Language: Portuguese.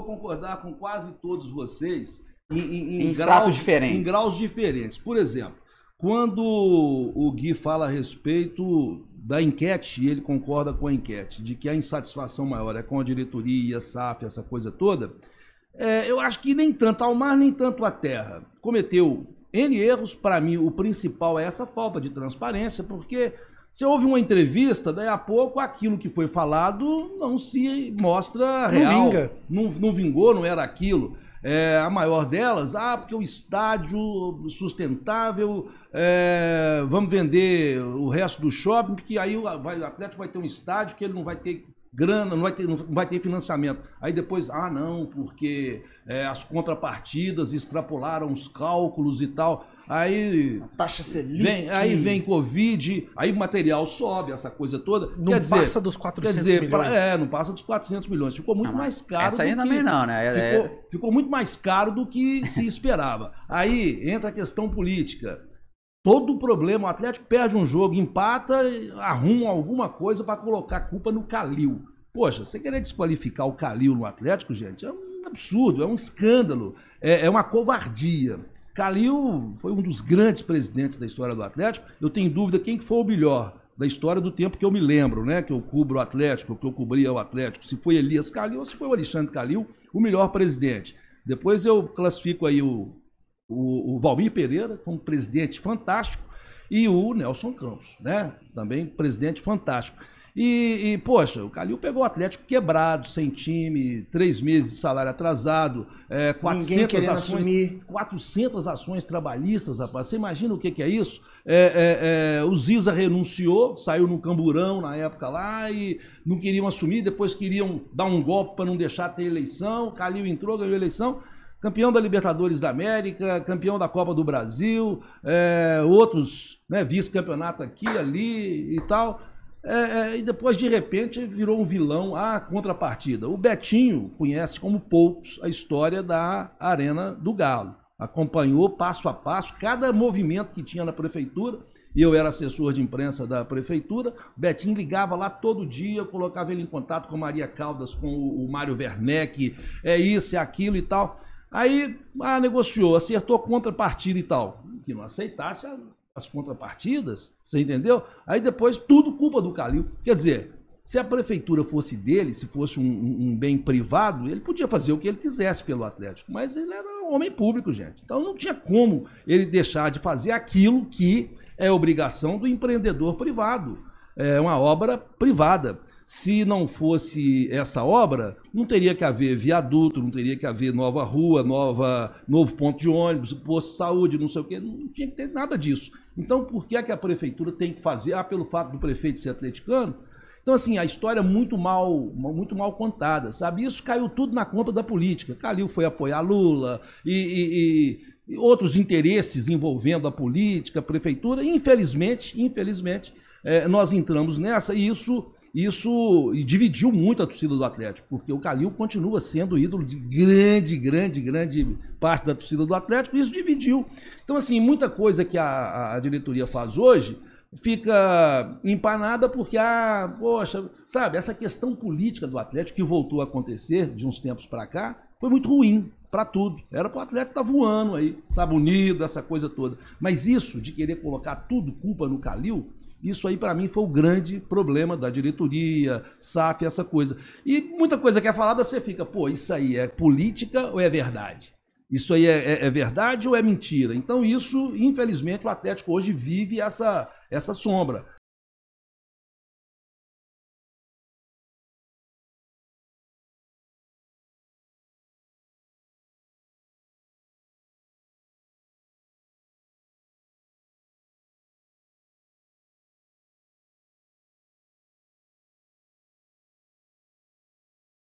vou concordar com quase todos vocês em, em, em, em graus, diferentes. em graus diferentes. Por exemplo, quando o Gui fala a respeito da enquete, ele concorda com a enquete, de que a insatisfação maior é com a diretoria, SAF, essa coisa toda, é, eu acho que nem tanto ao mar, nem tanto à terra. Cometeu N erros, para mim o principal é essa falta de transparência, porque você ouve uma entrevista, daí a pouco aquilo que foi falado não se mostra real. Não vinga. Não, não vingou, não era aquilo. É, a maior delas, ah, porque o estádio sustentável, é, vamos vender o resto do shopping, porque aí o Atlético vai ter um estádio que ele não vai ter grana, não vai ter, não vai ter financiamento. Aí depois, ah, não, porque é, as contrapartidas extrapolaram os cálculos e tal. Aí. A taxa Selic. Vem, aí vem Covid, aí material sobe, essa coisa toda. Não quer passa dos 400 dizer, milhões. Pra, é, não passa dos 400 milhões. Ficou muito não, ah, mais caro. Essa ainda é também não, né? É, ficou, é. ficou muito mais caro do que se esperava. aí entra a questão política todo o problema. O Atlético perde um jogo, empata, arruma alguma coisa para colocar a culpa no Calil. Poxa, você querer desqualificar o Calil no Atlético, gente, é um absurdo, é um escândalo, é, é uma covardia. Calil foi um dos grandes presidentes da história do Atlético. Eu tenho dúvida quem foi o melhor da história do tempo que eu me lembro, né? Que eu cubro o Atlético, que eu cobria o Atlético. Se foi Elias Calil ou se foi o Alexandre Calil, o melhor presidente. Depois eu classifico aí o o, o Valmir Pereira, como presidente fantástico, e o Nelson Campos, né? Também presidente fantástico. E, e, poxa, o Calil pegou o Atlético quebrado, sem time, três meses de salário atrasado, é, 400, ações, 400 ações trabalhistas, rapaz. Você imagina o que, que é isso? É, é, é, o Ziza renunciou, saiu no camburão na época lá e não queriam assumir, depois queriam dar um golpe para não deixar ter eleição. Calil entrou, ganhou eleição campeão da Libertadores da América, campeão da Copa do Brasil, é, outros, né, vice-campeonato aqui, ali e tal. É, é, e depois, de repente, virou um vilão à contrapartida. O Betinho conhece, como poucos, a história da Arena do Galo. Acompanhou passo a passo cada movimento que tinha na prefeitura. eu era assessor de imprensa da prefeitura. O Betinho ligava lá todo dia, colocava ele em contato com Maria Caldas, com o, o Mário Werneck, é isso, é aquilo e tal. Aí, ah, negociou, acertou a contrapartida e tal. Que não aceitasse as, contrapartidas, você entendeu? Aí depois, tudo culpa do Calil. Quer dizer, se a prefeitura fosse dele, se fosse um, um, um, bem privado, ele podia fazer o que ele quisesse pelo Atlético, mas ele era um homem público, gente. Então não tinha como ele deixar de fazer aquilo que é obrigação do empreendedor privado. É uma obra privada. Se não fosse essa obra, não teria que haver viaduto, não teria que haver nova rua, nova, novo ponto de ônibus, posto de saúde, não sei o quê, não tinha que ter nada disso. Então, por que, é que a prefeitura tem que fazer? Ah, pelo fato do prefeito ser atleticano? Então, assim, a história é muito mal, muito mal contada, sabe? Isso caiu tudo na conta da política. Calil foi apoiar Lula e, e, e outros interesses envolvendo a política, a prefeitura. Infelizmente, infelizmente, eh, nós entramos nessa e isso isso dividiu muito a torcida do Atlético, porque o Calil continua sendo ídolo de grande, grande, grande parte da torcida do Atlético, e isso dividiu. Então, assim, muita coisa que a, a diretoria faz hoje fica empanada porque, ah, poxa, sabe, essa questão política do Atlético que voltou a acontecer de uns tempos para cá foi muito ruim para tudo. Era para o Atlético estar tá voando aí, sabe, unido, essa coisa toda. Mas isso de querer colocar tudo culpa no Calil, isso aí, para mim, foi o grande problema da diretoria, SAF, essa coisa. E muita coisa que é falada, você fica, pô, isso aí é política ou é verdade? Isso aí é, é, é verdade ou é mentira? Então, isso, infelizmente, o Atlético hoje vive essa, essa sombra.